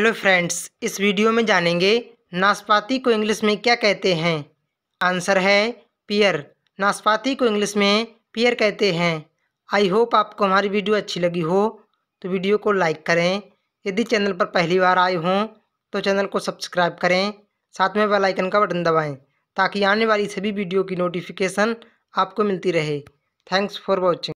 hello friends इस video में जानेंगे नाशपाती को इंग्लिश में क्या कहते हैं आंसर है पियर नाशपाती को इंग्लिश में पियर कहते हैं आई होप आपको हमारी वीडियो अच्छी लगी हो तो वीडियो को लाइक करें यदि चैनल पर पहली बार आए हों तो चैनल को सब्सक्राइब करें साथ में बेल आइकन का बटन दबाएं ताकि आने वाली सभी वीडियो की नोटिफिकेशन आपको मिलती रहे थैंक्स फॉर वॉचिंग